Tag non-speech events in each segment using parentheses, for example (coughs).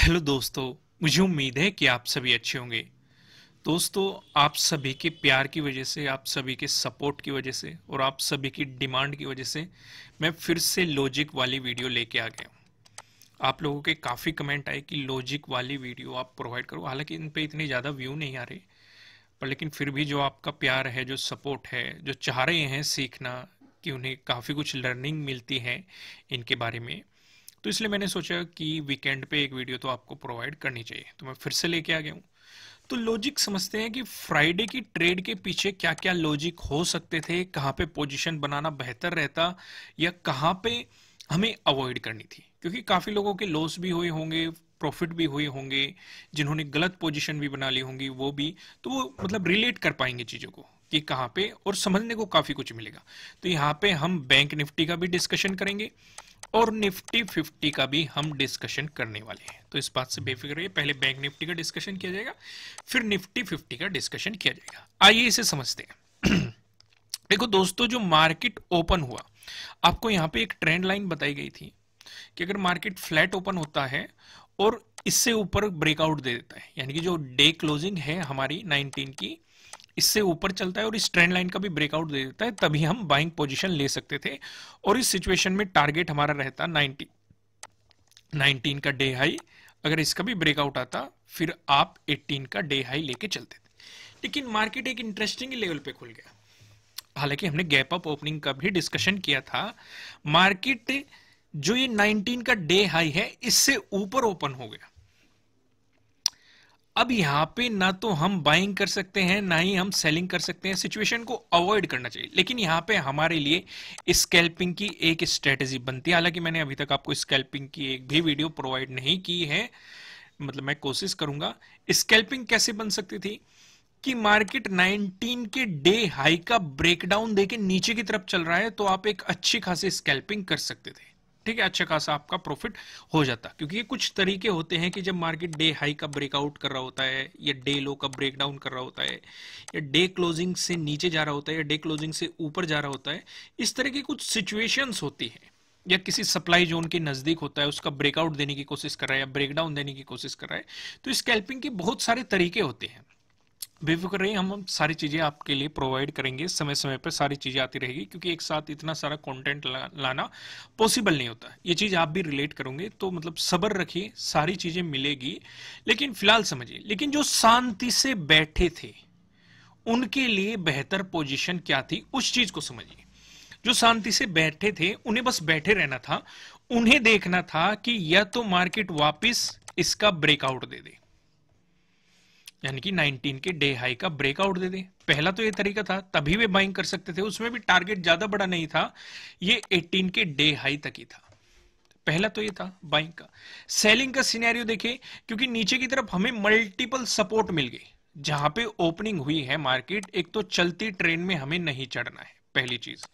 hello दोस्तों मुझे उम्मीद है कि आप सभी अच्छे होंगे दोस्तों आप सभी के प्यार की वजह से आप सभी के सपोर्ट की वजह से और आप सभी की डिमांड की वजह से मैं फिर से लॉजिक वाली वीडियो लेके आ गया आप लोगों के काफ़ी कमेंट आए कि लॉजिक वाली वीडियो आप प्रोवाइड करो हालांकि इन पर इतने ज़्यादा व्यू नहीं आ रहे पर लेकिन फिर भी जो आपका प्यार है जो सपोर्ट है जो चाह रहे हैं सीखना कि उन्हें काफ़ी कुछ लर्निंग मिलती है इनके बारे में तो इसलिए मैंने सोचा कि वीकेंड पे एक वीडियो तो आपको प्रोवाइड करनी चाहिए तो मैं फिर से लेके आ गया हूँ तो लॉजिक समझते हैं कि फ्राइडे की ट्रेड के पीछे क्या क्या लॉजिक हो सकते थे कहाँ पे पोजीशन बनाना बेहतर रहता या कहाँ पे हमें अवॉइड करनी थी क्योंकि काफ़ी लोगों के लॉस भी हुए होंगे प्रॉफिट भी हुए होंगे जिन्होंने गलत पोजीशन भी बना ली होंगी वो भी तो वो मतलब रिलेट कर पाएंगे चीज़ों को कि कहाँ पे और समझने को काफी कुछ मिलेगा तो यहाँ पे हम बैंक निफ्टी का भी डिस्कशन करेंगे और निफ्टी फिफ्टी का भी हम डिस्कशन करने वाले हैं तो इस बात से बेफिक्र रहिए पहले बैंक निफ्टी का डिस्कशन किया जाएगा फिर निफ्टी फिफ्टी का डिस्कशन किया जाएगा आइए इसे समझते हैं (clears throat) देखो दोस्तों जो मार्केट ओपन हुआ आपको यहाँ पे एक ट्रेंड लाइन बताई गई थी कि अगर मार्केट फ्लैट ओपन होता है और इससे ऊपर ब्रेकआउट दे देता है यानी कि जो डे क्लोजिंग है हमारी नाइनटीन की इससे ऊपर चलता है और इस ट्रेंड लाइन का भी ब्रेकआउट दे देता है तभी हम बाइंग पोजिशन ले सकते थे और इस सिचुएशन में टारगेट हमारा रहता नाइनटी नाइनटीन का डे हाई अगर इसका भी ब्रेकआउट आता फिर आप 18 का डे हाई लेके चलते थे लेकिन मार्केट एक इंटरेस्टिंग लेवल पे खुल गया हालांकि हमने गैप अप ओपनिंग का भी डिस्कशन किया था मार्केट जो ये 19 का डे हाई है इससे ऊपर ओपन हो गया अब यहाँ पे ना तो हम बाइंग कर सकते हैं ना ही हम सेलिंग कर सकते हैं सिचुएशन को अवॉइड करना चाहिए लेकिन यहाँ पे हमारे लिए स्कैल्पिंग की एक स्ट्रेटेजी बनती है हालांकि मैंने अभी तक आपको स्कैल्पिंग की एक भी वीडियो प्रोवाइड नहीं की है मतलब मैं कोशिश करूंगा स्कैल्पिंग कैसे बन सकती थी कि मार्केट 19 के डे हाई का ब्रेकडाउन देके नीचे की तरफ चल रहा है तो आप एक अच्छी खासी स्कैल्पिंग कर सकते थे ठीक है अच्छा खासा आपका प्रॉफिट हो जाता क्योंकि ये कुछ तरीके होते हैं कि जब मार्केट डे हाई का ब्रेकआउट कर रहा होता है या डे लो का ब्रेक डाउन कर रहा होता है या डे क्लोजिंग से नीचे जा रहा होता है या डे क्लोजिंग से ऊपर जा रहा होता है इस तरह की कुछ सिचुएशंस होती है या किसी सप्लाई जोन के नजदीक होता है उसका ब्रेकआउट देने की कोशिश कर रहा है या ब्रेकडाउन देने की कोशिश कर रहा है तो स्कैल्पिंग के बहुत सारे तरीके होते हैं बेफिक्र रहिए हम सारी चीज़ें आपके लिए प्रोवाइड करेंगे समय समय पर सारी चीज़ें आती रहेगी क्योंकि एक साथ इतना सारा कंटेंट लाना पॉसिबल नहीं होता ये चीज़ आप भी रिलेट करोगे तो मतलब सब्र रखिए सारी चीज़ें मिलेगी लेकिन फिलहाल समझिए लेकिन जो शांति से बैठे थे उनके लिए बेहतर पोजिशन क्या थी उस चीज़ को समझिए जो शांति से बैठे थे उन्हें बस बैठे रहना था उन्हें देखना था कि या तो मार्केट वापिस इसका ब्रेकआउट दे दे यानी कि 19 के डे हाई का ब्रेकआउट दे दे पहला तो ये तरीका था तभी वे बाइंग कर सकते थे उसमें भी टारगेट ज्यादा बड़ा नहीं था ये 18 के डे हाई तक ही था पहला तो ये था बाइंग का सेलिंग का सिनेरियो देखें क्योंकि नीचे की तरफ हमें मल्टीपल सपोर्ट मिल गई जहां पे ओपनिंग हुई है मार्केट एक तो चलती ट्रेन में हमें नहीं चढ़ना है पहली चीज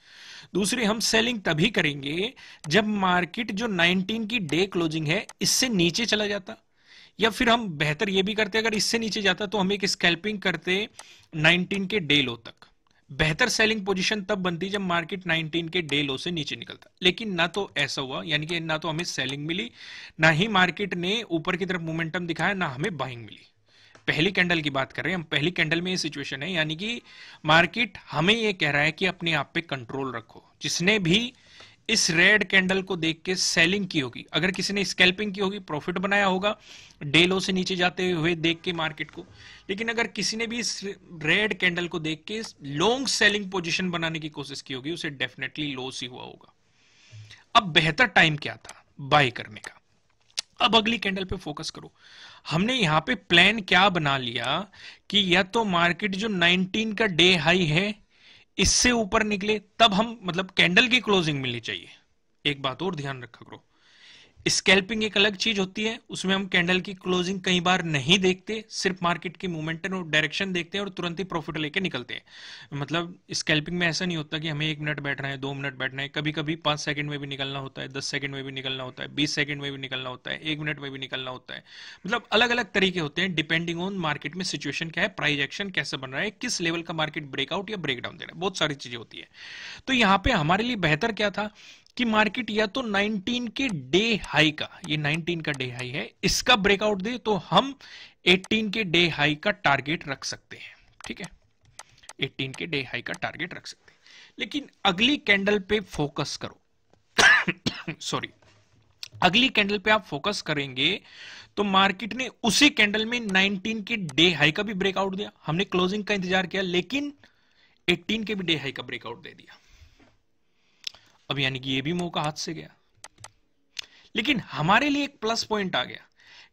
दूसरी हम सेलिंग तभी करेंगे जब मार्केट जो 19 की डे क्लोजिंग है इससे नीचे चला जाता या फिर हम बेहतर ये भी करते अगर इससे नीचे जाता तो हम एक स्कैल्पिंग करते 19 के डे लो तक बेहतर सेलिंग पोजीशन तब बनती जब मार्केट 19 के डे लो से नीचे निकलता लेकिन ना तो ऐसा हुआ यानी कि ना तो हमें सेलिंग मिली ना ही मार्केट ने ऊपर की तरफ मोमेंटम दिखाया ना हमें बाइंग मिली पहली कैंडल की बात कर रहे हैं हम पहली कैंडल में ये सिचुएशन है यानी कि मार्केट हमें ये कह रहा है कि अपने आप पे कंट्रोल रखो जिसने भी इस रेड कैंडल को देख के सेलिंग की होगी अगर किसी ने स्कैल्पिंग की होगी प्रॉफिट बनाया होगा डे लो से नीचे जाते हुए देख के मार्केट को लेकिन अगर किसी ने भी इस रेड कैंडल को देख के लॉन्ग सेलिंग पोजीशन बनाने की कोशिश की होगी उसे डेफिनेटली लॉस ही हुआ होगा अब बेहतर टाइम क्या था बाय करने का अब अगली कैंडल पे फोकस करो हमने यहां पे प्लान क्या बना लिया कि या तो मार्केट जो 19 का डे हाई है इससे ऊपर निकले तब हम मतलब कैंडल की क्लोजिंग मिलनी चाहिए एक बात और ध्यान रखा करो स्केल्पिंग एक अलग चीज होती है उसमें हम कैंडल की क्लोजिंग कई बार नहीं देखते सिर्फ मार्केट की मूवमेंटन और डायरेक्शन देखते हैं और तुरंत ही प्रॉफिट लेके निकलते हैं मतलब स्केल्पिंग में ऐसा नहीं होता कि हमें एक मिनट बैठना है दो मिनट बैठना है कभी कभी पांच सेकंड में भी निकलना होता है दस सेकंड में भी निकलना होता है बीस सेकंड में भी निकलना होता है एक मिनट में भी निकलना होता है मतलब अलग अलग तरीके होते हैं डिपेंडिंग ऑन मार्केट में सिचुएशन क्या है प्राइज एक्शन कैसे बन रहा है किस लेवल का मार्केट ब्रेकआउट या ब्रेकडाउन दे रहा है बहुत सारी चीजें होती है तो यहाँ पे हमारे लिए बेहतर क्या था कि मार्केट या तो 19 के डे हाई का ये 19 का डे हाई है इसका ब्रेकआउट दे तो हम 18 के डे हाई का टारगेट रख सकते हैं ठीक है 18 के डे हाई का टारगेट रख सकते हैं लेकिन अगली कैंडल पे फोकस करो (coughs) सॉरी अगली कैंडल पे आप फोकस करेंगे तो मार्केट ने उसी कैंडल में 19 के डे हाई का भी ब्रेकआउट दिया हमने क्लोजिंग का इंतजार किया लेकिन 18 के भी डे हाई का ब्रेकआउट दे दिया अब यानी कि ये भी मौका हाथ से गया लेकिन हमारे लिए एक प्लस पॉइंट आ गया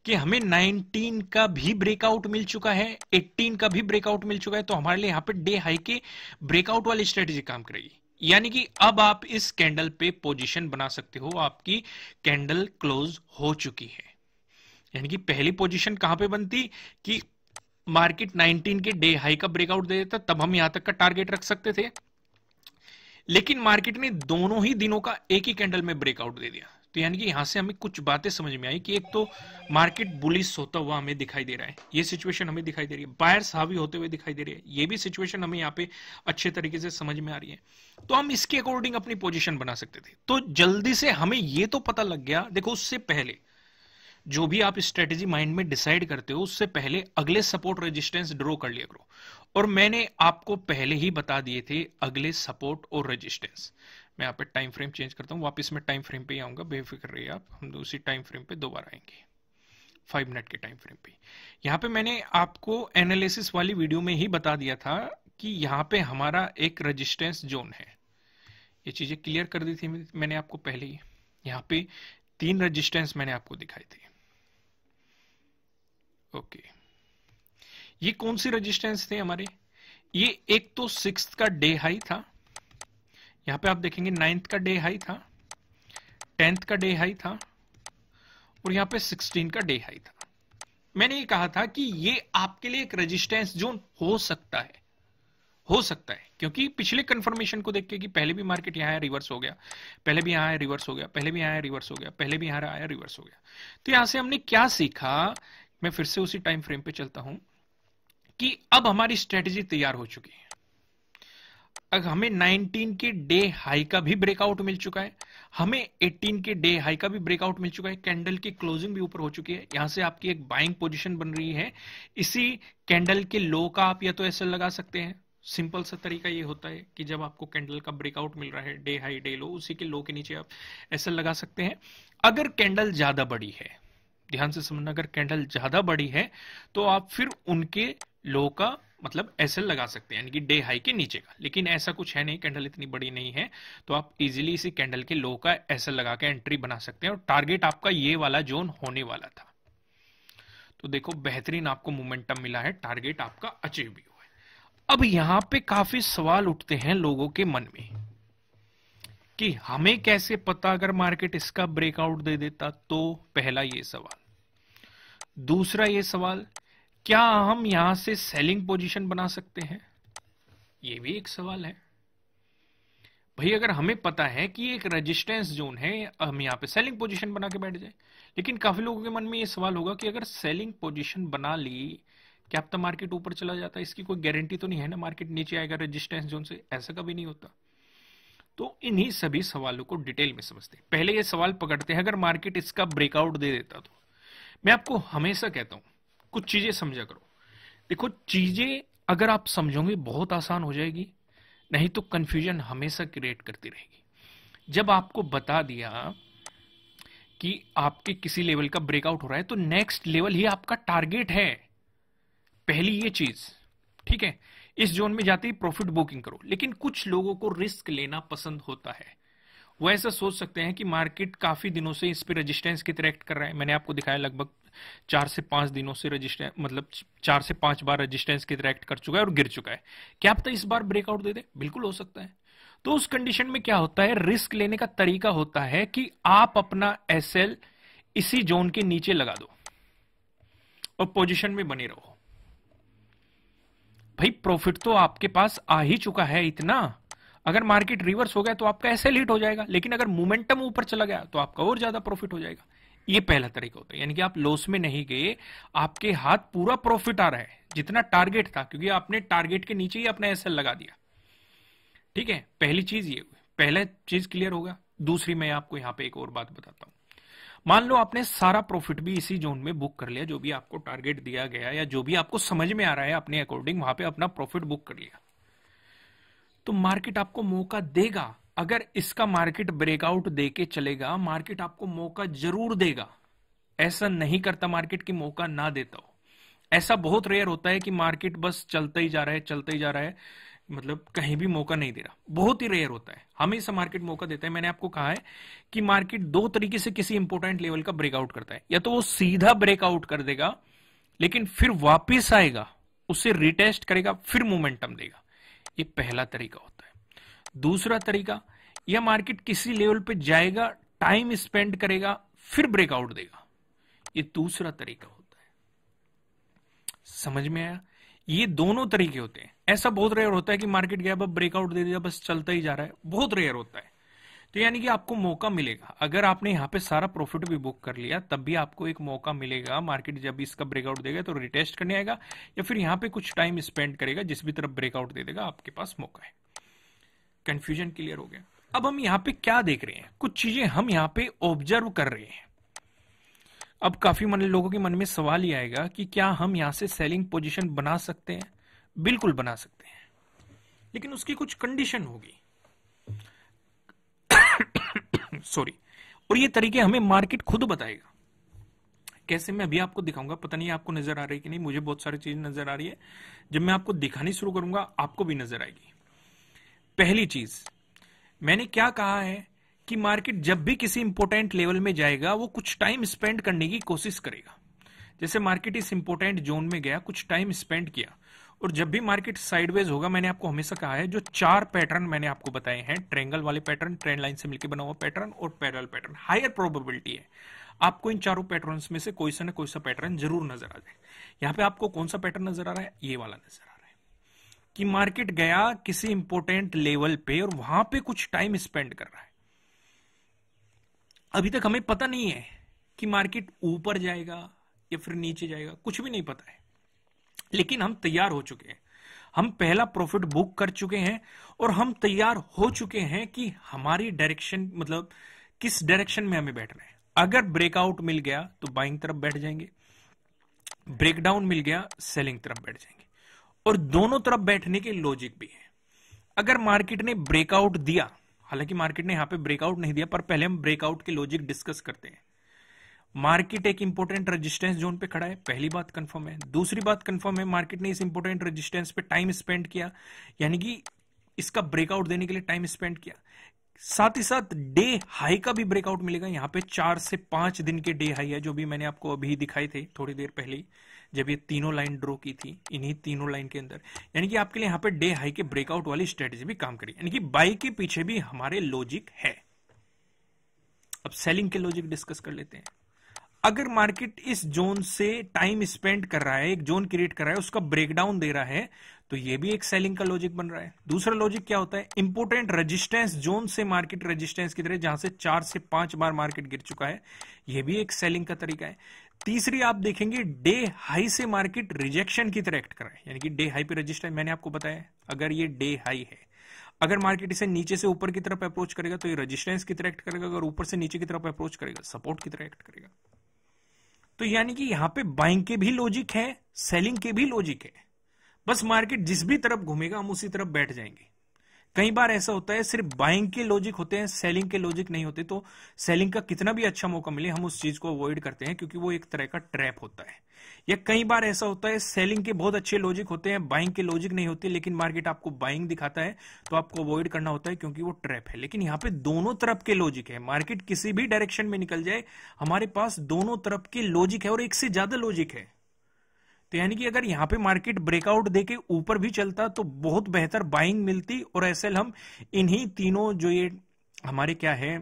कि हमें 19 का भी ब्रेकआउट मिल चुका है 18 का भी ब्रेकआउट मिल चुका है तो हमारे लिए यहां पे डे हाई के ब्रेकआउट वाली स्ट्रेटेजी काम करेगी यानी कि अब आप इस कैंडल पे पोजीशन बना सकते हो आपकी कैंडल क्लोज हो चुकी है यानी कि पहली पोजीशन कहां पे बनती कि मार्केट 19 के डे हाई का ब्रेकआउट दे देता तब हम यहां तक का टारगेट रख सकते थे लेकिन मार्केट ने दोनों ही दिनों का एक ही कैंडल में ब्रेकआउट दे दिया तो यानी कि यहाँ से हमें कुछ बातें समझ में आई कि एक तो मार्केट बुलिस होता हुआ हमें दिखाई दे रहा है ये सिचुएशन हमें दिखाई दे रही है बायर्स हावी होते हुए दिखाई दे रही है ये भी सिचुएशन हमें यहाँ पे अच्छे तरीके से समझ में आ रही है तो हम इसके अकॉर्डिंग अपनी पोजिशन बना सकते थे तो जल्दी से हमें ये तो पता लग गया देखो उससे पहले जो भी आप स्ट्रेटेजी माइंड में डिसाइड करते हो उससे पहले अगले सपोर्ट रेजिस्टेंस ड्रॉ कर लिया करो और मैंने आपको पहले ही बता दिए थे अगले सपोर्ट और रेजिस्टेंस मैं यहाँ पे टाइम फ्रेम चेंज करता हूँ वापस मैं टाइम फ्रेम पे ही आऊंगा बेफिक्र रहिए आप हम उसी टाइम फ्रेम पे दोबारा आएंगे फाइव मिनट के टाइम फ्रेम पे यहाँ पे मैंने आपको एनालिसिस वाली वीडियो में ही बता दिया था कि यहाँ पे हमारा एक रजिस्टेंस जोन है ये चीज़ें क्लियर कर दी थी मैंने आपको पहले ही यहाँ पे तीन रजिस्टेंस मैंने आपको दिखाई थी ओके ये कौन सी रेजिस्टेंस थे हमारे ये एक तो सिक्स का डे हाई था यहां पे आप देखेंगे नाइन्थ का डे हाई था टेंथ का डे हाई था और यहां पे सिक्सटीन का डे हाई था मैंने ये कहा था कि ये आपके लिए एक रेजिस्टेंस जोन हो सकता है हो सकता है क्योंकि पिछले कंफर्मेशन को देख के कि पहले भी मार्केट यहाँ आया रिवर्स हो गया पहले भी यहां आया रिवर्स हो गया पहले भी यहां आया रिवर्स हो गया पहले भी यहाँ आया रिवर्स हो गया तो यहां से हमने क्या सीखा मैं फिर से उसी टाइम फ्रेम पे चलता हूं कि अब हमारी स्ट्रेटेजी तैयार हो चुकी है अब हमें 19 के डे हाई का भी ब्रेकआउट मिल चुका है हमें 18 के डे हाई का भी ब्रेकआउट मिल चुका है कैंडल की क्लोजिंग भी ऊपर हो चुकी है यहां से आपकी एक बाइंग पोजीशन बन रही है इसी कैंडल के लो का आप या तो ऐसे लगा सकते हैं सिंपल सा तरीका ये होता है कि जब आपको कैंडल का ब्रेकआउट मिल रहा है डे हाई डे लो उसी के लो के नीचे आप ऐसा लगा सकते हैं अगर कैंडल ज्यादा बड़ी है ध्यान से समझना अगर कैंडल ज्यादा बड़ी है तो आप फिर उनके लो का मतलब एस लगा सकते हैं यानी कि डे हाई के नीचे का लेकिन ऐसा कुछ है नहीं कैंडल इतनी बड़ी नहीं है तो आप इजीली इसी कैंडल के लो का एस लगा के एंट्री बना सकते हैं और टारगेट आपका ये वाला जोन होने वाला था तो देखो बेहतरीन आपको मोमेंटम मिला है टारगेट आपका अचीव भी हुआ है अब यहां पे काफी सवाल उठते हैं लोगों के मन में कि हमें कैसे पता अगर मार्केट इसका ब्रेकआउट दे देता तो पहला ये सवाल दूसरा ये सवाल क्या हम यहां से सेलिंग पोजीशन बना सकते हैं ये भी एक सवाल है भाई अगर हमें पता है कि एक रेजिस्टेंस जोन है हम यहां पे सेलिंग पोजीशन बना के बैठ जाए लेकिन काफी लोगों के मन में ये सवाल होगा कि अगर सेलिंग पोजीशन बना ली क्या तो मार्केट ऊपर चला जाता है इसकी कोई गारंटी तो नहीं है ना मार्केट नीचे आएगा रजिस्टेंस जोन से ऐसा कभी नहीं होता तो इन्हीं सभी सवालों को डिटेल में समझते हैं पहले ये सवाल पकड़ते हैं अगर मार्केट इसका ब्रेकआउट दे देता तो मैं आपको हमेशा कहता हूं कुछ चीजें समझा करो देखो चीजें अगर आप समझोगे बहुत आसान हो जाएगी नहीं तो कंफ्यूजन हमेशा क्रिएट करती रहेगी जब आपको बता दिया कि आपके किसी लेवल का ब्रेकआउट हो रहा है तो नेक्स्ट लेवल ही आपका टारगेट है पहली ये चीज ठीक है इस जोन में जाते ही प्रॉफिट बुकिंग करो लेकिन कुछ लोगों को रिस्क लेना पसंद होता है वो ऐसा सोच सकते हैं कि मार्केट काफ़ी दिनों से इस पर रजिस्टेंस की तरह एक्ट कर रहा है मैंने आपको दिखाया लगभग चार से पाँच दिनों से रजिस्टेंस मतलब चार से पाँच बार रजिस्टेंस की तरह एक्ट कर चुका है और गिर चुका है क्या आप तो इस बार ब्रेकआउट दे दे बिल्कुल हो सकता है तो उस कंडीशन में क्या होता है रिस्क लेने का तरीका होता है कि आप अपना एस इसी जोन के नीचे लगा दो और पोजिशन में बने रहो भाई प्रॉफिट तो आपके पास आ ही चुका है इतना अगर मार्केट रिवर्स हो गया तो आपका ऐसे हिट हो जाएगा लेकिन अगर मोमेंटम ऊपर चला गया तो आपका और ज्यादा प्रॉफिट हो जाएगा ये पहला तरीका होता है यानी कि आप लॉस में नहीं गए आपके हाथ पूरा प्रॉफिट आ रहा है जितना टारगेट था क्योंकि आपने टारगेट के नीचे ही अपने एसएल लगा दिया ठीक है पहली चीज ये पहला चीज क्लियर होगा दूसरी मैं आपको यहां पे एक और बात बताता हूं मान लो आपने सारा प्रॉफिट भी इसी जोन में बुक कर लिया जो भी आपको टारगेट दिया गया या जो भी आपको समझ में आ रहा है अपने अकॉर्डिंग वहां पे अपना प्रॉफिट बुक कर लिया तो मार्केट आपको मौका देगा अगर इसका मार्केट ब्रेकआउट देके चलेगा मार्केट आपको मौका जरूर देगा ऐसा नहीं करता मार्केट की मौका ना देता हो ऐसा बहुत रेयर होता है कि मार्केट बस चलता ही जा रहा है चलता ही जा रहा है मतलब कहीं भी मौका नहीं दे रहा बहुत ही रेयर होता है हमेशा मार्केट मौका देता है मैंने आपको कहा है कि मार्केट दो तरीके से किसी इंपोर्टेंट लेवल का ब्रेकआउट करता है या तो वो सीधा ब्रेकआउट कर देगा लेकिन फिर वापिस आएगा उसे रिटेस्ट करेगा फिर मोमेंटम देगा ये पहला तरीका होता है दूसरा तरीका यह मार्केट किसी लेवल पे जाएगा टाइम स्पेंड करेगा फिर ब्रेकआउट देगा ये दूसरा तरीका होता है समझ में आया ये दोनों तरीके होते हैं ऐसा बहुत रेयर होता है कि मार्केट गया बस ब्रेकआउट दे दिया बस चलता ही जा रहा है बहुत रेयर होता है तो यानी कि आपको मौका मिलेगा अगर आपने यहाँ पे सारा प्रॉफिट भी बुक कर लिया तब भी आपको एक मौका मिलेगा मार्केट जब इसका ब्रेकआउट देगा तो रिटेस्ट करने आएगा या फिर यहाँ पे कुछ टाइम स्पेंड करेगा जिस भी तरफ ब्रेकआउट दे देगा आपके पास मौका है कंफ्यूजन क्लियर हो गया अब हम यहाँ पे क्या देख रहे हैं कुछ चीजें हम यहाँ पे ऑब्जर्व कर रहे हैं अब काफी मन लोगों के मन में सवाल ये आएगा कि क्या हम यहाँ से सेलिंग पोजिशन बना सकते हैं बिल्कुल बना सकते हैं लेकिन उसकी कुछ कंडीशन होगी टाइम सॉरी और ये तरीके हमें मार्केट खुद बताएगा कैसे मैं अभी आपको दिखाऊंगा पता नहीं आपको नजर आ रही कि नहीं मुझे बहुत सारी चीज नजर आ रही है जब मैं आपको दिखानी शुरू करूंगा आपको भी नजर आएगी पहली चीज मैंने क्या कहा है कि मार्केट जब भी किसी इंपोर्टेंट लेवल में जाएगा वो कुछ टाइम स्पेंड करने की कोशिश करेगा जैसे मार्केट इस इंपोर्टेंट जोन में गया कुछ टाइम स्पेंड किया और जब भी मार्केट साइडवेज होगा मैंने आपको हमेशा कहा है जो चार पैटर्न मैंने आपको बताए हैं ट्रेंगल वाले पैटर्न ट्रेंड लाइन से मिलकर बना हुआ पैटर्न और पैरल पैटर्न हायर प्रोबेबिलिटी है आपको इन चारों पैटर्न में से कोई सा ना कोई सा पैटर्न जरूर नजर आ जाए यहाँ पे आपको कौन सा पैटर्न नजर आ रहा है ये वाला नजर आ रहा है कि मार्केट गया किसी इंपोर्टेंट लेवल पे और वहां पे कुछ टाइम स्पेंड कर रहा है अभी तक हमें पता नहीं है कि मार्केट ऊपर जाएगा या फिर नीचे जाएगा कुछ भी नहीं पता है लेकिन हम तैयार हो चुके हैं हम पहला प्रॉफिट बुक कर चुके हैं और हम तैयार हो चुके हैं कि हमारी डायरेक्शन मतलब किस डायरेक्शन में हमें बैठना है अगर ब्रेकआउट मिल गया तो बाइंग तरफ बैठ जाएंगे ब्रेकडाउन मिल गया सेलिंग तरफ बैठ जाएंगे और दोनों तरफ बैठने के लॉजिक भी है अगर मार्केट ने ब्रेकआउट दिया हालांकि मार्केट ने यहां पे ब्रेकआउट नहीं दिया पर पहले हम ब्रेकआउट के लॉजिक डिस्कस करते हैं मार्केट एक इंपोर्टेंट रेजिस्टेंस जोन पे खड़ा है पहली बात कंफर्म है दूसरी बात कंफर्म है मार्केट ने इस इंपोर्टेंट रेजिस्टेंस पे टाइम स्पेंड किया यानी कि इसका ब्रेकआउट देने के लिए टाइम स्पेंड किया साथ ही साथ डे हाई का भी ब्रेकआउट मिलेगा यहाँ पे चार से पांच दिन के डे हाई है जो भी मैंने आपको अभी दिखाई थे थोड़ी देर पहले जब ये तीनों लाइन ड्रॉ की थी इन्हीं तीनों लाइन के अंदर यानी कि आपके लिए यहाँ पे डे हाई के ब्रेकआउट वाली स्ट्रेटेजी भी काम करी यानी कि बाई के पीछे भी हमारे लॉजिक है अब सेलिंग के लॉजिक डिस्कस कर लेते हैं अगर मार्केट इस जोन से टाइम स्पेंड कर रहा है एक जोन क्रिएट कर रहा है उसका ब्रेकडाउन दे रहा है तो ये भी एक सेलिंग का लॉजिक बन रहा है दूसरा लॉजिक क्या होता है इंपोर्टेंट रेजिस्टेंस जोन से मार्केट रेजिस्टेंस की तरह जहां से चार से पांच बार मार्केट गिर चुका है यह भी एक सेलिंग का तरीका है तीसरी आप देखेंगे डे हाई से मार्केट रिजेक्शन की तरह एक्ट कर रहा है यानी कि डे हाई पे रजिस्टर मैंने आपको बताया अगर ये डे हाई है अगर मार्केट इसे नीचे से ऊपर की तरफ अप्रोच करेगा तो ये रेजिस्टेंस की तरह एक्ट करेगा अगर ऊपर से नीचे की तरफ अप्रोच करेगा सपोर्ट की तरह एक्ट करेगा तो यानी कि यहां पे बाइंग के भी लॉजिक है सेलिंग के भी लॉजिक है बस मार्केट जिस भी तरफ घूमेगा हम उसी तरफ बैठ जाएंगे कई बार ऐसा होता है सिर्फ बाइंग के लॉजिक होते हैं सेलिंग के लॉजिक नहीं होते तो सेलिंग का कितना भी अच्छा मौका मिले हम उस चीज को अवॉइड करते हैं क्योंकि वो एक तरह का ट्रैप होता है या कई बार ऐसा होता है सेलिंग के बहुत अच्छे लॉजिक होते हैं बाइंग के लॉजिक नहीं होते लेकिन मार्केट आपको बाइंग दिखाता है तो आपको अवॉइड करना होता है क्योंकि वो ट्रैप है लेकिन यहाँ पे दोनों तरफ के लॉजिक है मार्केट किसी भी डायरेक्शन में निकल जाए हमारे पास दोनों तरफ के लॉजिक है और एक से ज्यादा लॉजिक है तो यानी कि अगर यहाँ पे मार्केट ब्रेकआउट देके ऊपर भी चलता तो बहुत बेहतर बाइंग मिलती और एस हम इन्हीं तीनों जो ये हमारे क्या है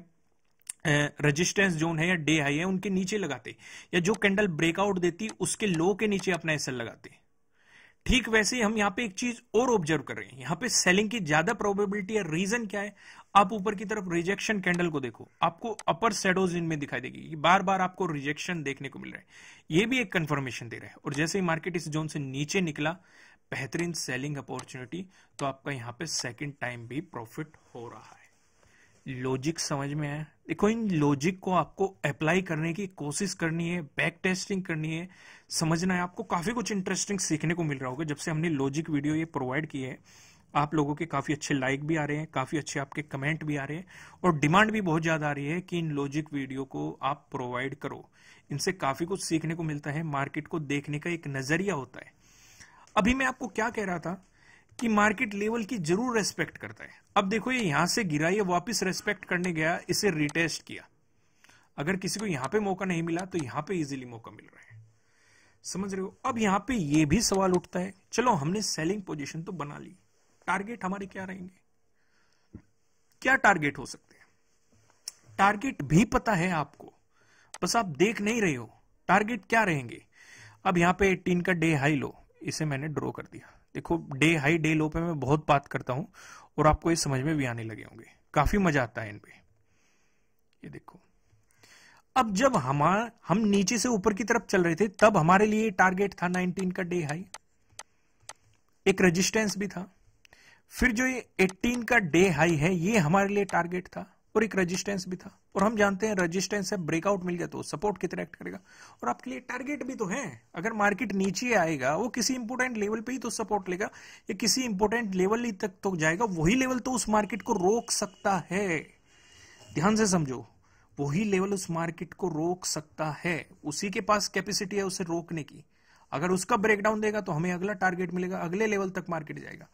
रेजिस्टेंस जोन है या डे हाई है उनके नीचे लगाते या जो कैंडल ब्रेकआउट देती उसके लो के नीचे अपना एसएल लगाते ठीक वैसे ही हम यहाँ पे एक चीज और ऑब्जर्व कर रहे हैं यहाँ पे सेलिंग की ज्यादा प्रोबेबिलिटी है रीजन क्या है आप ऊपर की तरफ रिजेक्शन कैंडल को देखो आपको अपर सेडोज इनमें दिखाई देगी बार बार आपको रिजेक्शन देखने को मिल रहा है ये भी एक कंफर्मेशन दे रहा है और जैसे ही मार्केट इस जोन से नीचे निकला बेहतरीन सेलिंग अपॉर्चुनिटी तो आपका यहाँ पे सेकेंड टाइम भी प्रॉफिट हो रहा है लॉजिक समझ में आए देखो इन लॉजिक को आपको अप्लाई करने की कोशिश करनी है बैक टेस्टिंग करनी है समझना है आपको काफ़ी कुछ इंटरेस्टिंग सीखने को मिल रहा होगा जब से हमने लॉजिक वीडियो ये प्रोवाइड किए हैं आप लोगों के काफ़ी अच्छे लाइक भी आ रहे हैं काफ़ी अच्छे आपके कमेंट भी आ रहे हैं और डिमांड भी बहुत ज़्यादा आ रही है कि इन लॉजिक वीडियो को आप प्रोवाइड करो इनसे काफ़ी कुछ सीखने को मिलता है मार्केट को देखने का एक नज़रिया होता है अभी मैं आपको क्या कह रहा था कि मार्केट लेवल की जरूर रेस्पेक्ट करता है अब देखो ये यहां से गिरा ये वापस रेस्पेक्ट करने गया इसे रिटेस्ट किया अगर किसी को यहां पे मौका नहीं मिला तो यहां पे इजीली मौका मिल रहा है समझ रहे हो अब यहां पे ये भी सवाल उठता है चलो हमने सेलिंग पोजीशन तो बना ली टारगेट हमारे क्या रहेंगे क्या टारगेट हो सकते हैं टारगेट भी पता है आपको बस आप देख नहीं रहे हो टारगेट क्या रहेंगे अब यहां पे 18 का डे हाई लो इसे मैंने ड्रॉ कर दिया देखो डे हाई डे लो पे मैं बहुत बात करता हूं और आपको ये समझ में भी आने लगे होंगे काफी मजा आता है इनपे ये देखो अब जब हमारा हम नीचे से ऊपर की तरफ चल रहे थे तब हमारे लिए टारगेट था 19 का डे हाई एक रेजिस्टेंस भी था फिर जो ये 18 का डे हाई है ये हमारे लिए टारगेट था और एक रेजिस्टेंस भी था और हम जानते हैं रेजिस्टेंस है ब्रेकआउट मिल गया तो सपोर्ट कितना एक्ट करेगा और आपके लिए टारगेट भी तो है अगर मार्केट नीचे आएगा वो किसी इंपोर्टेंट लेवल पे ही तो सपोर्ट लेगा या किसी इंपोर्टेंट लेवल ही तक तो जाएगा वही लेवल तो उस मार्केट को रोक सकता है ध्यान से समझो वही लेवल उस मार्केट को रोक सकता है उसी के पास कैपेसिटी है उसे रोकने की अगर उसका ब्रेकडाउन देगा तो हमें अगला टारगेट मिलेगा अगले लेवल तक मार्केट जाएगा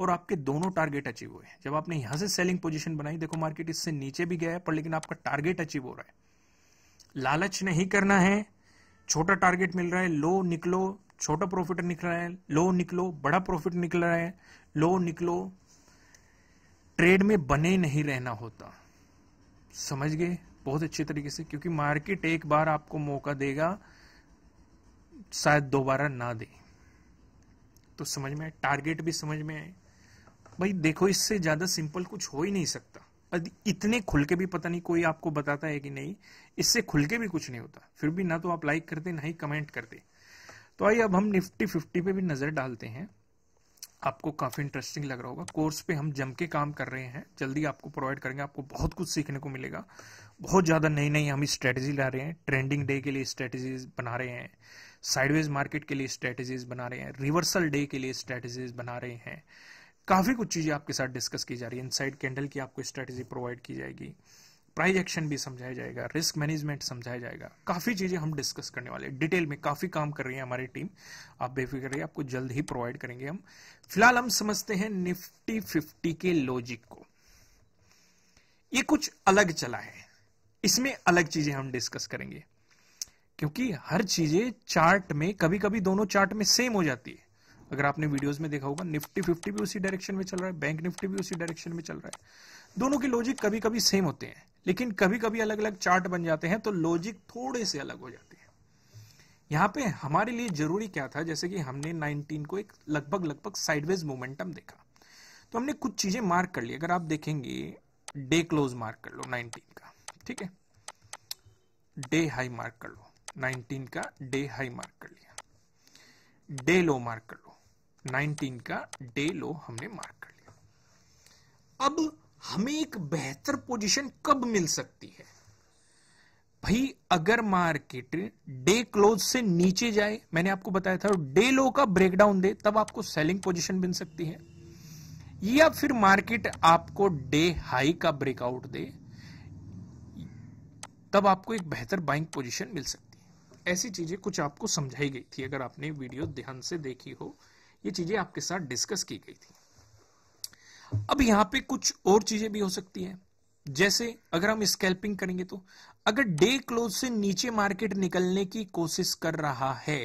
और आपके दोनों टारगेट अचीव हुए जब आपने यहां से सेलिंग पोजीशन बनाई देखो मार्केट इससे नीचे भी गया है पर लेकिन आपका टारगेट अचीव हो रहा है लालच नहीं करना है छोटा टारगेट मिल रहा है लो निकलो छोटा प्रॉफिट निकल रहा है लो निकलो बड़ा प्रॉफिट निकल रहा है लो निकलो ट्रेड में बने नहीं रहना होता समझ गए बहुत अच्छे तरीके से क्योंकि मार्केट एक बार आपको मौका देगा शायद दोबारा ना दे तो समझ में टारगेट भी समझ में आए भाई देखो इससे ज्यादा सिंपल कुछ हो ही नहीं सकता इतने खुल के भी पता नहीं कोई आपको बताता है कि नहीं इससे खुल के भी कुछ नहीं होता फिर भी ना तो आप लाइक करते ना ही कमेंट करते तो आइए अब हम निफ्टी फिफ्टी पे भी नजर डालते हैं आपको काफी इंटरेस्टिंग लग रहा होगा कोर्स पे हम जम के काम कर रहे हैं जल्दी आपको प्रोवाइड करेंगे आपको बहुत कुछ सीखने को मिलेगा बहुत ज्यादा नई नई हम स्ट्रेटेजी ला रहे हैं ट्रेंडिंग डे के लिए स्ट्रेटेजीज बना रहे हैं साइडवेज मार्केट के लिए स्ट्रेटेजीज बना रहे हैं रिवर्सल डे के लिए स्ट्रेटेजीज बना रहे हैं काफ़ी कुछ चीज़ें आपके साथ डिस्कस की जा रही है इनसाइड कैंडल की आपको स्ट्रेटेजी प्रोवाइड की जाएगी प्राइज एक्शन भी समझाया जाएगा रिस्क मैनेजमेंट समझाया जाएगा काफ़ी चीज़ें हम डिस्कस करने वाले हैं डिटेल में काफ़ी काम कर रही है हमारी टीम आप बेफिक्र रहिए आपको जल्द ही प्रोवाइड करेंगे हम फिलहाल हम समझते हैं निफ्टी फिफ्टी के लॉजिक को ये कुछ अलग चला है इसमें अलग चीज़ें हम डिस्कस करेंगे क्योंकि हर चीज़ें चार्ट में कभी कभी दोनों चार्ट में सेम हो जाती है अगर आपने वीडियोस में देखा होगा निफ्टी फिफ्टी भी उसी डायरेक्शन में चल रहा है बैंक निफ्टी भी उसी डायरेक्शन में चल रहा है दोनों के लॉजिक कभी कभी सेम होते हैं लेकिन कभी कभी अलग अलग चार्ट बन जाते हैं तो लॉजिक थोड़े से अलग हो जाते हैं यहाँ पे हमारे लिए जरूरी क्या था जैसे कि हमने 19 को एक लगभग लगभग साइडवेज मोमेंटम देखा तो हमने कुछ चीजें मार्क कर ली अगर आप देखेंगे डे क्लोज मार्क कर लो 19 का ठीक है डे हाई मार्क कर लो 19 का डे हाई मार्क कर लिया डे लो मार्क कर लो 19 का डे लो हमने मार्क कर लिया अब हमें एक बेहतर पोजीशन कब मिल सकती है भाई अगर मार्केट डे क्लोज से नीचे जाए मैंने आपको बताया था डे लो का ब्रेकडाउन दे तब आपको सेलिंग पोजीशन मिल सकती है या फिर मार्केट आपको डे हाई का ब्रेकआउट दे तब आपको एक बेहतर बाइंग पोजीशन मिल सकती है ऐसी चीजें कुछ आपको समझाई गई थी अगर आपने वीडियो ध्यान से देखी हो ये चीजें आपके साथ डिस्कस की गई थी अब यहां पे कुछ और चीजें भी हो सकती है जैसे अगर हम स्कैल्पिंग करेंगे तो अगर डे क्लोज से नीचे मार्केट निकलने की कोशिश कर रहा है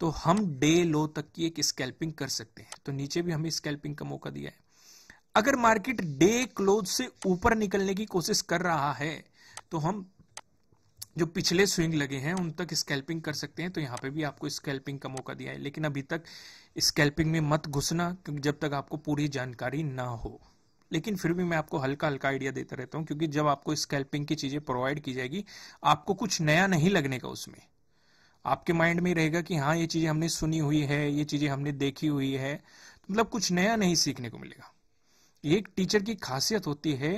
तो हम डे लो तक की एक स्कैल्पिंग कर सकते हैं तो नीचे भी हमें स्कैल्पिंग का मौका दिया है अगर मार्केट डे क्लोज से ऊपर निकलने की कोशिश कर रहा है तो हम जो पिछले स्विंग लगे हैं उन तक स्कैल्पिंग कर सकते हैं तो यहाँ पे भी आपको स्कैल्पिंग का मौका दिया है लेकिन अभी तक स्कैल्पिंग में मत घुसना क्योंकि जब तक आपको पूरी जानकारी ना हो लेकिन फिर भी मैं आपको हल्का हल्का आइडिया देता रहता हूँ क्योंकि जब आपको स्कैल्पिंग की चीज़ें प्रोवाइड की जाएगी आपको कुछ नया नहीं लगने का उसमें आपके माइंड में रहेगा कि हाँ ये चीज़ें हमने सुनी हुई है ये चीज़ें हमने देखी हुई है तो मतलब कुछ नया नहीं सीखने को मिलेगा ये एक टीचर की खासियत होती है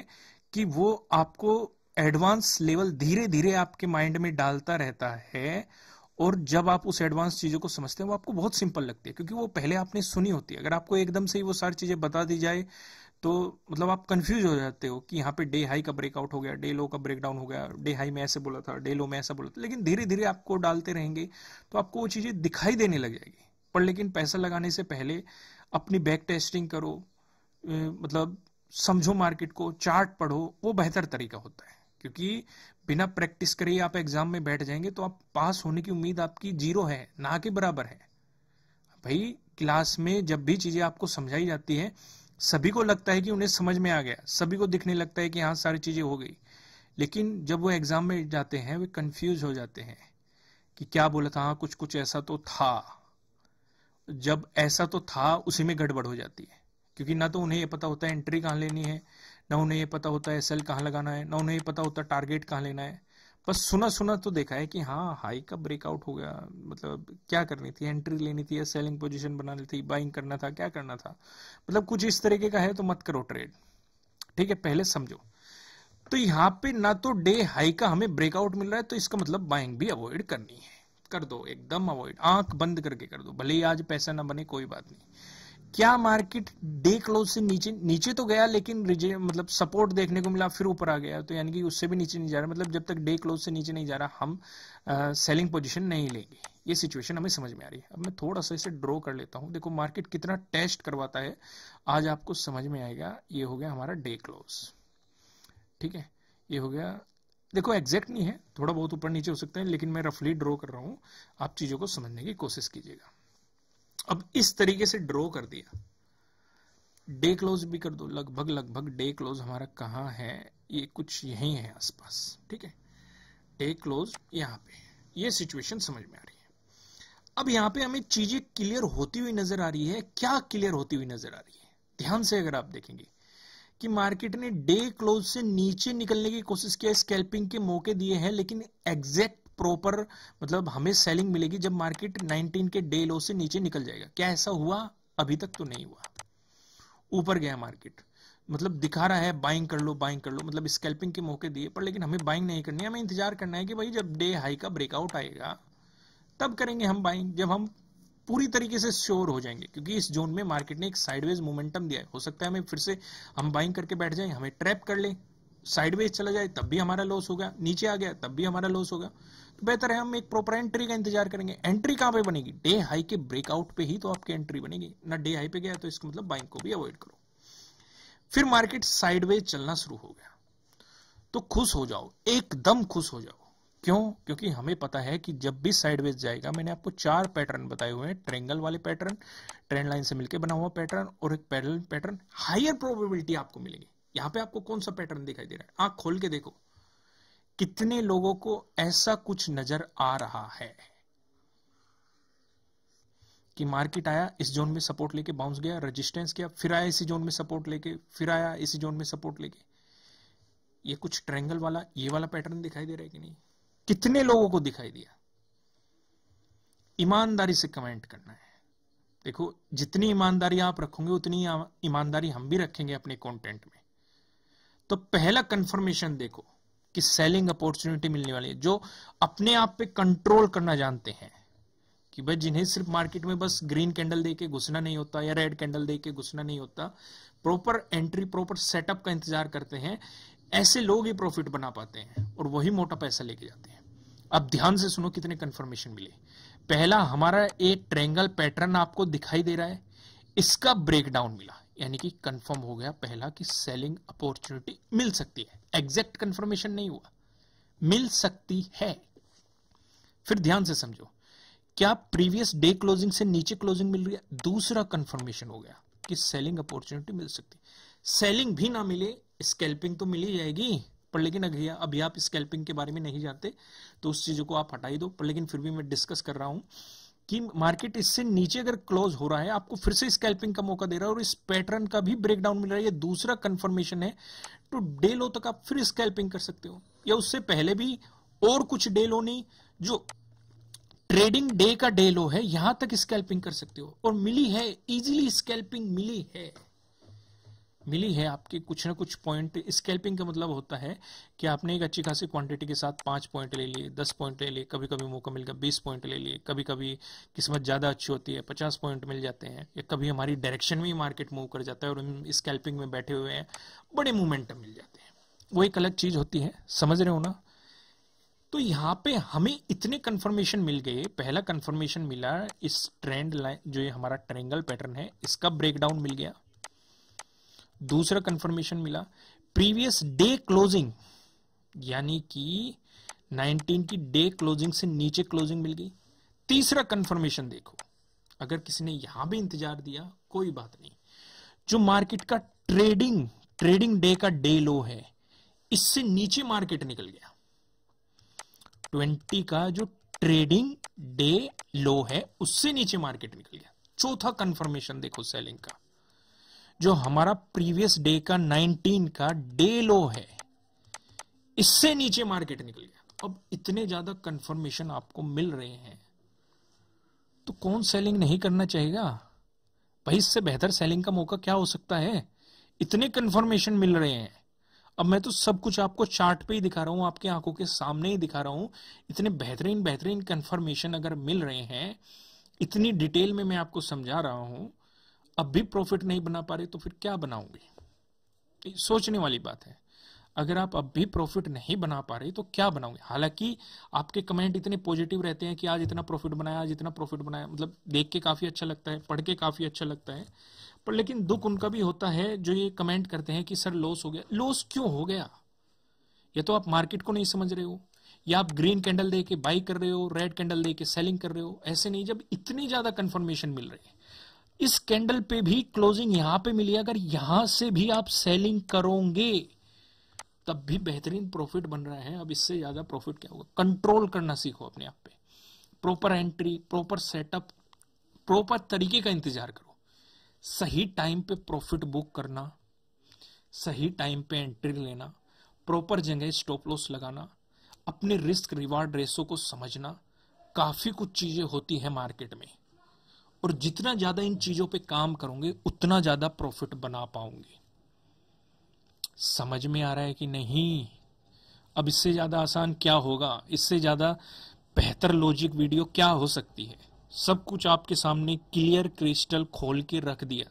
कि वो आपको एडवांस लेवल धीरे धीरे आपके माइंड में डालता रहता है और जब आप उस एडवांस चीजों को समझते हैं वो आपको बहुत सिंपल लगती है क्योंकि वो पहले आपने सुनी होती है अगर आपको एकदम से ही वो सारी चीजें बता दी जाए तो मतलब आप कंफ्यूज हो जाते हो कि यहाँ पे डे हाई का ब्रेकआउट हो गया डे लो का ब्रेकडाउन हो गया डे हाई में ऐसे बोला था डे लो में ऐसा बोला था लेकिन धीरे धीरे आपको डालते रहेंगे तो आपको वो चीजें दिखाई देने लग जाएगी पर लेकिन पैसा लगाने से पहले अपनी बैक टेस्टिंग करो मतलब समझो मार्केट को चार्ट पढ़ो वो बेहतर तरीका होता है क्योंकि बिना प्रैक्टिस करे आप एग्जाम में बैठ जाएंगे तो आप पास होने की उम्मीद आपकी जीरो है ना के बराबर है भाई क्लास में जब भी चीजें आपको समझाई जाती है सभी को लगता है कि उन्हें समझ में आ गया सभी को दिखने लगता है कि हाँ सारी चीजें हो गई लेकिन जब वो एग्जाम में जाते हैं वे कंफ्यूज हो जाते हैं कि क्या बोला था हाँ कुछ कुछ ऐसा तो था जब ऐसा तो था उसी में गड़बड़ हो जाती है क्योंकि ना तो उन्हें ये पता होता है एंट्री कहाँ लेनी है ना उन्हें ये पता होता है सेल कहाँ लगाना है ना उन्हें ये पता होता है टारगेट कहाँ लेना है बस सुना सुना तो देखा है कि हाँ हाई का ब्रेकआउट हो गया मतलब क्या करनी थी एंट्री लेनी थी या सेलिंग पोजिशन बनानी थी बाइंग करना था क्या करना था मतलब कुछ इस तरीके का है तो मत करो ट्रेड ठीक है पहले समझो तो यहाँ पे ना तो डे हाई का हमें ब्रेकआउट मिल रहा है तो इसका मतलब बाइंग भी अवॉइड करनी है कर दो एकदम अवॉइड आंख बंद करके कर दो भले ही आज पैसा ना बने कोई बात नहीं क्या मार्केट डे क्लोज से नीचे नीचे तो गया लेकिन मतलब सपोर्ट देखने को मिला फिर ऊपर आ गया तो यानी कि उससे भी नीचे नहीं जा रहा मतलब जब तक डे क्लोज से नीचे नहीं जा रहा हम सेलिंग पोजीशन नहीं लेंगे ये सिचुएशन हमें समझ में आ रही है अब मैं थोड़ा सा इसे ड्रॉ कर लेता हूँ देखो मार्केट कितना टेस्ट करवाता है आज आपको समझ में आएगा ये हो गया हमारा डे क्लोज ठीक है ये हो गया देखो एग्जैक्ट नहीं है थोड़ा बहुत ऊपर नीचे हो सकते हैं लेकिन मैं रफली ड्रॉ कर रहा हूँ आप चीज़ों को समझने की कोशिश कीजिएगा अब इस तरीके से ड्रॉ कर दिया डे क्लोज भी कर दो लगभग लगभग डे क्लोज हमारा कहां है ये कुछ यहीं है आसपास ठीक है डे क्लोज यहाँ पे ये सिचुएशन समझ में आ रही है अब यहाँ पे हमें चीजें क्लियर होती हुई नजर आ रही है क्या क्लियर होती हुई नजर आ रही है ध्यान से अगर आप देखेंगे कि मार्केट ने डे क्लोज से नीचे निकलने की कोशिश किया स्कैल्पिंग के मौके दिए हैं लेकिन एग्जैक्ट प्रॉपर मतलब हमें सेलिंग मिलेगी जब मार्केट 19 के डे लो से नीचे निकल जाएगा क्या ऐसा हुआ अभी तक तो नहीं हुआ ऊपर गया मार्केट मतलब दिखा रहा है बाइंग कर लो बाइंग कर लो मतलब स्कैल्पिंग के मौके दिए पर लेकिन हमें बाइंग नहीं करनी हमें इंतजार करना है कि भाई जब डे हाई का ब्रेकआउट आएगा तब करेंगे हम बाइंग जब हम पूरी तरीके से श्योर हो जाएंगे क्योंकि इस जोन में मार्केट ने एक साइडवेज मोमेंटम दिया है हो सकता है हमें फिर से हम बाइंग करके बैठ जाए हमें ट्रैप कर ले साइडवेज चला जाए तब भी हमारा लॉस होगा नीचे आ गया तब भी हमारा लॉस होगा तो बेहतर है हम एक प्रॉपर एंट्री का इंतजार करेंगे एंट्री कहां पे बनेगी डे हाई के ब्रेकआउट पे ही तो आपकी एंट्री बनेगी ना डे हाई पे गया तो इसका मतलब बाइंग को भी अवॉइड करो फिर मार्केट साइडवेज चलना शुरू हो गया तो खुश हो जाओ एकदम खुश हो जाओ क्यों क्योंकि हमें पता है कि जब भी साइडवेज जाएगा मैंने आपको चार पैटर्न बताए हुए हैं ट्रेंगल वाले पैटर्न ट्रेंड लाइन से मिलकर बना हुआ पैटर्न और एक पैरल पैटर्न हायर प्रोबेबिलिटी आपको मिलेगी यहां पे आपको कौन सा पैटर्न दिखाई दे रहा है आंख खोल के देखो कितने लोगों को ऐसा कुछ नजर आ रहा है कि मार्केट आया इस जोन में सपोर्ट लेके बाउंस गया रेजिस्टेंस किया फिर आया इसी जोन में सपोर्ट लेके फिर आया इसी जोन में सपोर्ट लेके ये कुछ ट्रेंगल वाला ये वाला पैटर्न दिखाई दे रहा है कि नहीं कितने लोगों को दिखाई दिया ईमानदारी से कमेंट करना है देखो जितनी ईमानदारी आप रखोगे उतनी ईमानदारी हम भी रखेंगे अपने कंटेंट में तो पहला कंफर्मेशन देखो कि सेलिंग अपॉर्चुनिटी मिलने वाली है जो अपने आप पे कंट्रोल करना जानते हैं कि भाई जिन्हें सिर्फ मार्केट में बस ग्रीन कैंडल दे के घुसना नहीं होता या रेड कैंडल दे के घुसना नहीं होता प्रॉपर एंट्री प्रॉपर सेटअप का इंतजार करते हैं ऐसे लोग ही प्रॉफिट बना पाते हैं और वही मोटा पैसा लेके जाते हैं अब ध्यान से सुनो कितने कंफर्मेशन मिले पहला हमारा एक ट्रेंगल पैटर्न आपको दिखाई दे रहा है इसका ब्रेकडाउन मिला यानी कि कंफर्म हो गया पहला कि सेलिंग अपॉर्चुनिटी मिल सकती है एग्जैक्ट कंफर्मेशन नहीं हुआ मिल सकती है फिर ध्यान से समझो क्या प्रीवियस डे क्लोजिंग से नीचे क्लोजिंग मिल रही है दूसरा कंफर्मेशन हो गया कि सेलिंग अपॉर्चुनिटी मिल सकती सेलिंग भी ना मिले स्केल्पिंग तो मिली जाएगी पर लेकिन अगर अभी आप स्केल्पिंग के बारे में नहीं जानते तो उस चीज को आप हटाई दो पर लेकिन फिर भी मैं डिस्कस कर रहा हूं कि मार्केट इससे नीचे अगर क्लोज हो रहा है आपको फिर से स्कैल्पिंग का मौका दे रहा है और इस पैटर्न का भी ब्रेकडाउन मिल रहा है ये दूसरा कंफर्मेशन है तो डे लो तक आप फिर स्कैल्पिंग कर सकते हो या उससे पहले भी और कुछ डे लो नहीं जो ट्रेडिंग डे का डे लो है यहां तक स्कैल्पिंग कर सकते हो और मिली है इजिली स्कैल्पिंग मिली है मिली है आपके कुछ ना कुछ पॉइंट स्केल्पिंग का मतलब होता है कि आपने एक अच्छी खासी क्वांटिटी के साथ पाँच पॉइंट ले लिए दस पॉइंट ले लिए कभी कभी मौका मिल गया बीस पॉइंट ले लिए कभी कभी किस्मत ज़्यादा अच्छी होती है पचास पॉइंट मिल जाते हैं या कभी हमारी डायरेक्शन में ही मार्केट मूव कर जाता है और हम में बैठे हुए हैं बड़े मोमेंटम मिल जाते हैं वो एक अलग चीज़ होती है समझ रहे हो ना तो यहाँ पे हमें इतने कन्फर्मेशन मिल गए पहला कन्फर्मेशन मिला इस ट्रेंड लाइन जो ये हमारा ट्रेंगल पैटर्न है इसका ब्रेकडाउन मिल गया दूसरा कंफर्मेशन मिला प्रीवियस डे क्लोजिंग यानी कि 19 की डे क्लोजिंग से नीचे क्लोजिंग मिल गई तीसरा कंफर्मेशन देखो अगर किसी ने यहां भी इंतजार दिया कोई बात नहीं जो मार्केट का ट्रेडिंग ट्रेडिंग डे का डे लो है इससे नीचे मार्केट निकल गया 20 का जो ट्रेडिंग डे लो है उससे नीचे मार्केट निकल गया चौथा कंफर्मेशन देखो सेलिंग का जो हमारा प्रीवियस डे का 19 का डे लो है इससे नीचे मार्केट निकल गया अब इतने ज्यादा कंफर्मेशन आपको मिल रहे हैं तो कौन सेलिंग नहीं करना चाहेगा भाई इससे बेहतर सेलिंग का मौका क्या हो सकता है इतने कंफर्मेशन मिल रहे हैं अब मैं तो सब कुछ आपको चार्ट पे ही दिखा रहा हूं आपकी आंखों के सामने ही दिखा रहा हूं इतने बेहतरीन बेहतरीन कंफर्मेशन अगर मिल रहे हैं इतनी डिटेल में मैं आपको समझा रहा हूं अब भी प्रॉफिट नहीं बना पा रहे तो फिर क्या बनाओगे सोचने वाली बात है अगर आप अब भी प्रॉफिट नहीं बना पा रहे तो क्या बनाओगे हालांकि आपके कमेंट इतने पॉजिटिव रहते हैं कि आज इतना प्रॉफिट बनाया आज इतना प्रॉफिट बनाया मतलब देख के काफ़ी अच्छा लगता है पढ़ के काफ़ी अच्छा लगता है पर लेकिन दुख उनका भी होता है जो ये कमेंट करते हैं कि सर लॉस हो गया लॉस क्यों हो गया या तो आप मार्केट को नहीं समझ रहे हो या आप ग्रीन कैंडल दे के बाई कर रहे हो रेड कैंडल दे के सेलिंग कर रहे हो ऐसे नहीं जब इतनी ज़्यादा कन्फर्मेशन मिल रही है इस कैंडल पे भी क्लोजिंग यहां पे मिली अगर यहां से भी आप सेलिंग करोगे तब भी बेहतरीन प्रॉफिट बन रहे हैं अब इससे ज्यादा प्रॉफिट क्या होगा कंट्रोल करना सीखो अपने आप पे proper entry proper setup proper तरीके का इंतजार करो सही टाइम पे प्रॉफिट बुक करना सही टाइम पे एंट्री लेना प्रॉपर जगह स्टॉप लॉस लगाना अपने रिस्क रिवार्ड रेसो को समझना काफ़ी कुछ चीज़ें होती है मार्केट में और जितना ज्यादा इन चीजों पे काम करोगे उतना ज्यादा प्रॉफिट बना पाओगे समझ में आ रहा है कि नहीं अब इससे ज्यादा आसान क्या होगा इससे ज्यादा बेहतर लॉजिक वीडियो क्या हो सकती है सब कुछ आपके सामने क्लियर क्रिस्टल खोल के रख दिया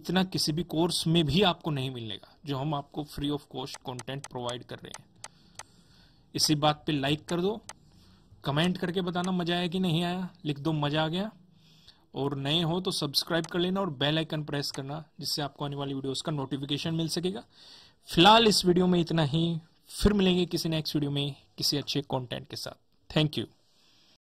इतना किसी भी कोर्स में भी आपको नहीं मिलेगा जो हम आपको free of cost content provide कर रहे हैं इसी बात पे लाइक कर दो कमेंट करके बताना मजा आया कि नहीं आया लिख दो मजा आ गया और नए हो तो सब्सक्राइब कर लेना और बेल आइकन प्रेस करना जिससे आपको आने वाली वीडियोस का नोटिफिकेशन मिल सकेगा फिलहाल इस वीडियो में इतना ही फिर मिलेंगे किसी नेक्स्ट वीडियो में किसी अच्छे कंटेंट के साथ थैंक यू